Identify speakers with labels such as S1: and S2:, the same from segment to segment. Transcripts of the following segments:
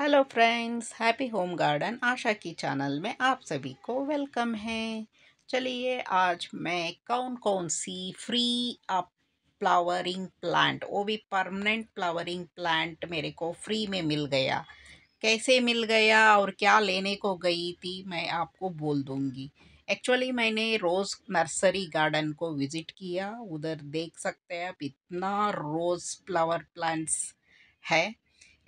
S1: hello friends happy home garden Asha की channel में आप सभी को वेलकम है चलिए आज मैं कौन कौन सी फ्री आप फ्लावरिंग प्लांट वो भी परमानेंट फ्लावरिंग प्लांट मेरे को फ्री में मिल गया कैसे मिल गया और क्या लेने को गई थी मैं आपको बोल दूँगी एक्चुअली मैंने रोज़ नर्सरी गार्डन को विज़िट किया उधर देख सकते हैं आप इतना रोज़ फ्लावर प्लांट्स है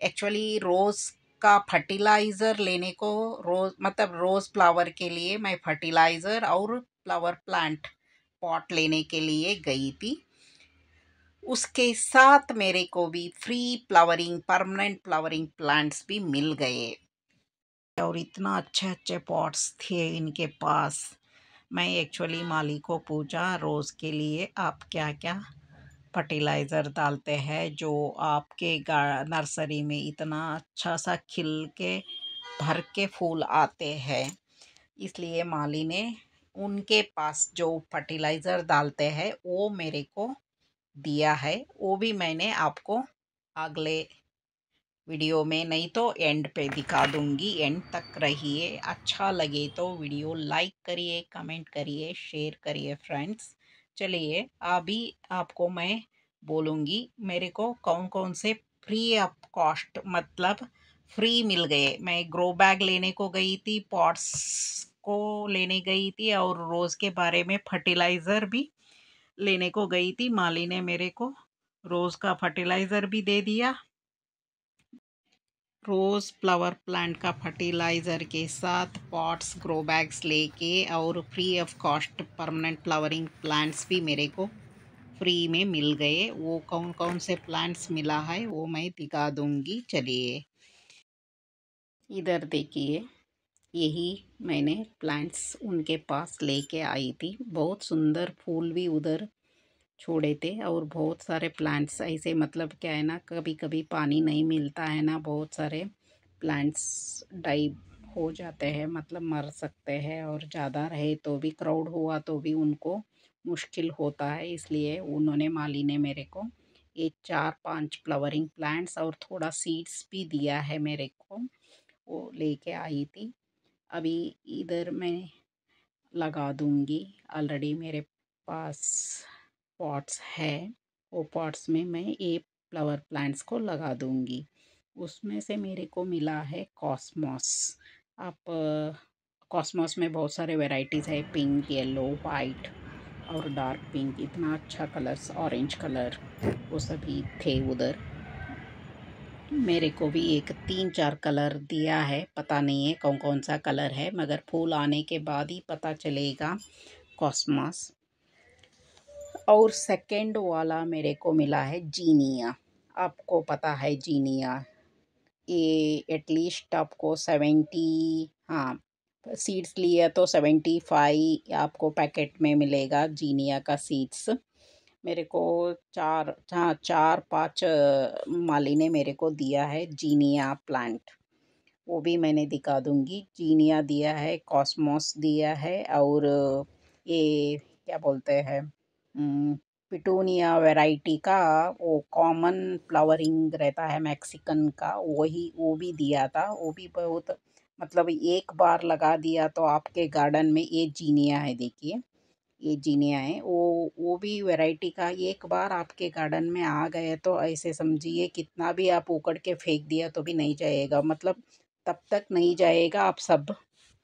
S1: एक्चुअली रोज़ का फर्टिलाइज़र लेने को रोज़ मतलब रोज़ फ्लावर के लिए मैं फर्टिलाइज़र और फ्लावर प्लांट पॉट लेने के लिए गई थी उसके साथ मेरे को भी free flowering permanent flowering plants भी मिल गए और इतना अच्छे अच्छे पॉट्स थे इनके पास मैं एक्चुअली माली को पूछा रोज़ के लिए आप क्या क्या फर्टिलाइज़र डालते हैं जो आपके गा नर्सरी में इतना अच्छा सा खिल के भर के फूल आते हैं इसलिए माली ने उनके पास जो फर्टिलाइज़र डालते हैं वो मेरे को दिया है वो भी मैंने आपको अगले वीडियो में नहीं तो एंड पे दिखा दूंगी एंड तक रहिए अच्छा लगे तो वीडियो लाइक करिए कमेंट करिए शेयर करिए फ्रेंड्स चलिए अभी आपको मैं बोलूँगी मेरे को कौन कौन से फ्री ऑफ कॉस्ट मतलब फ्री मिल गए मैं ग्रो बैग लेने को गई थी पॉट्स को लेने गई थी और रोज़ के बारे में फर्टिलाइज़र भी लेने को गई थी माली ने मेरे को रोज़ का फर्टिलाइज़र भी दे दिया रोज़ फ्लावर प्लांट का फर्टिलाइज़र के साथ पॉट्स ग्रो बैग्स लेके और free of cost permanent flowering plants भी मेरे को फ्री में मिल गए वो कौन कौन से प्लांट्स मिला है वो मैं दिखा दूँगी चलिए इधर देखिए यही मैंने प्लांट्स उनके पास लेके आई थी बहुत सुंदर फूल भी उधर छोड़े थे और बहुत सारे प्लांट्स ऐसे मतलब क्या है ना कभी कभी पानी नहीं मिलता है ना बहुत सारे प्लांट्स डाई हो जाते हैं मतलब मर सकते हैं और ज़्यादा रहे तो भी क्राउड हुआ तो भी उनको मुश्किल होता है इसलिए उन्होंने माली ने मेरे को ये चार पांच फ्लावरिंग प्लांट्स और थोड़ा सीड्स भी दिया है मेरे को वो लेके आई थी अभी इधर मैं लगा दूँगी ऑलरेडी मेरे पास पॉट्स है वो पॉट्स में मैं ये फ्लावर प्लांट्स को लगा दूँगी उसमें से मेरे को मिला है कॉस्मॉस आप कॉस्मॉस में बहुत सारे वेराइटीज़ है पिंक येलो वाइट और डार्क पिंक इतना अच्छा कलर्स ऑरेंज कलर वो सभी थे उधर मेरे को भी एक तीन चार कलर दिया है पता नहीं है कौन कौन सा कलर है मगर फूल आने के बाद ही पता चलेगा कॉस्मॉस और सेकेंड वाला मेरे को मिला है जीनिया आपको पता है जीनिया ये एटलीस्ट आपको सेवेंटी हाँ सीड्स लिए तो सेवेंटी फाइव आपको पैकेट में मिलेगा जीनिया का सीड्स मेरे को चार हाँ चार पाँच माली ने मेरे को दिया है जीनिया प्लांट वो भी मैंने दिखा दूंगी जीनिया दिया है कॉस्मोस दिया है और ये क्या बोलते हैं हम्म, पिटोनिया वैरायटी का वो कॉमन फ्लावरिंग रहता है मैक्सिकन का वही वो भी दिया था वो भी बहुत मतलब एक बार लगा दिया तो आपके गार्डन में ये जीनिया है देखिए ये जीनिया है वो वो भी वैरायटी का एक बार आपके गार्डन में आ गए तो ऐसे समझिए कितना भी आप उकड़ के फेंक दिया तो भी नहीं जाएगा मतलब तब तक नहीं जाएगा आप सब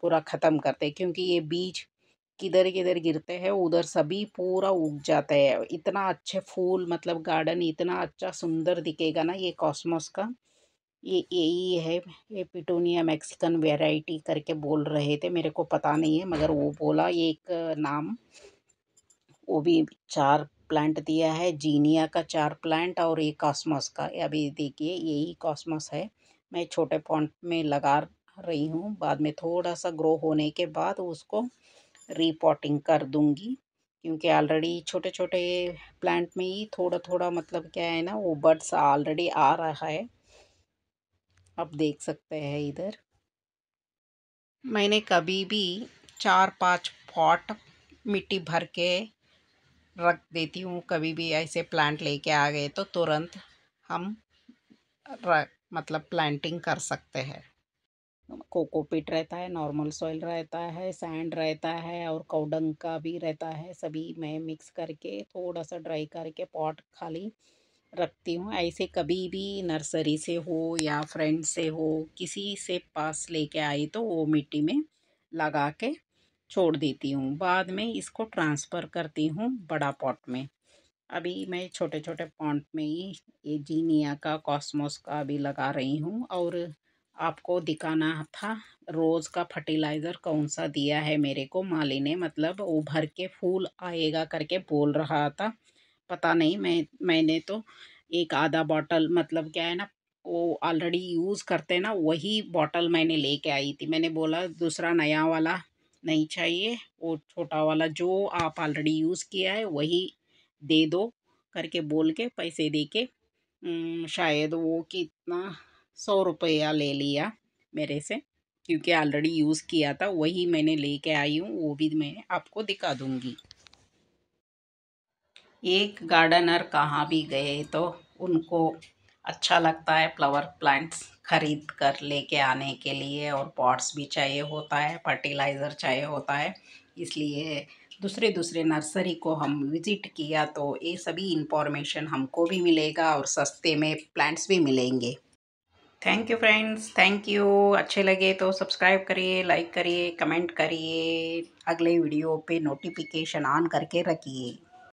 S1: पूरा ख़त्म करते क्योंकि ये बीज किधर किधर गिरते हैं उधर सभी पूरा उग जाता है इतना अच्छे फूल मतलब गार्डन इतना अच्छा सुंदर दिखेगा ना ये कॉस्मोस का ये यही है ये पिटोनिया मैक्सिकन वेराइटी करके बोल रहे थे मेरे को पता नहीं है मगर वो बोला ये एक नाम वो भी चार प्लांट दिया है जीनिया का चार प्लांट और ये कॉस्मोस का अभी देखिए यही कॉस्मोस है मैं छोटे पॉन्ट में लगा रही हूँ बाद में थोड़ा सा ग्रो होने के बाद उसको रीपॉटिंग कर दूँगी क्योंकि ऑलरेडी छोटे छोटे प्लांट में ही थोड़ा थोड़ा मतलब क्या है ना वो बर्ड्स ऑलरेडी आ रहा है आप देख सकते हैं इधर मैंने कभी भी चार पांच पॉट मिट्टी भर के रख देती हूँ कभी भी ऐसे प्लांट लेके आ गए तो तुरंत हम मतलब प्लांटिंग कर सकते हैं कोकोपीट रहता है नॉर्मल सॉइल रहता है सैंड रहता है और कौडंग का भी रहता है सभी मैं मिक्स करके थोड़ा सा ड्राई करके पॉट खाली रखती हूँ ऐसे कभी भी नर्सरी से हो या फ्रेंड से हो किसी से पास लेके आई तो वो मिट्टी में लगा के छोड़ देती हूँ बाद में इसको ट्रांसफ़र करती हूँ बड़ा पॉट में अभी मैं छोटे छोटे पॉट में ही ये जीनिया का कॉस्मोस का भी लगा रही हूँ और आपको दिखाना था रोज़ का फर्टिलाइज़र कौन सा दिया है मेरे को माली ने मतलब उभर के फूल आएगा करके बोल रहा था पता नहीं मैं मैंने तो एक आधा बॉटल मतलब क्या है ना वो ऑलरेडी यूज़ करते ना वही बॉटल मैंने लेके आई थी मैंने बोला दूसरा नया वाला नहीं चाहिए वो छोटा वाला जो आप ऑलरेडी यूज़ किया है वही दे दो करके बोल के पैसे दे के शायद वो कितना सौ रुपया ले लिया मेरे से क्योंकि ऑलरेडी यूज़ किया था वही मैंने लेके आई हूँ वो भी मैं आपको दिखा दूँगी एक गार्डनर कहाँ भी गए तो उनको अच्छा लगता है फ्लावर प्लांट्स खरीद कर लेके आने के लिए और पॉट्स भी चाहिए होता है फर्टिलाइज़र चाहिए होता है इसलिए दूसरे दूसरे नर्सरी को हम विज़िट किया तो ये सभी इंफॉर्मेशन हमको भी मिलेगा और सस्ते में प्लांट्स भी मिलेंगे thank you friends thank you अच्छे लगे तो सब्सक्राइब करिए लाइक करिए कमेंट करिए अगले वीडियो पे नोटिफिकेशन ऑन करके रखिए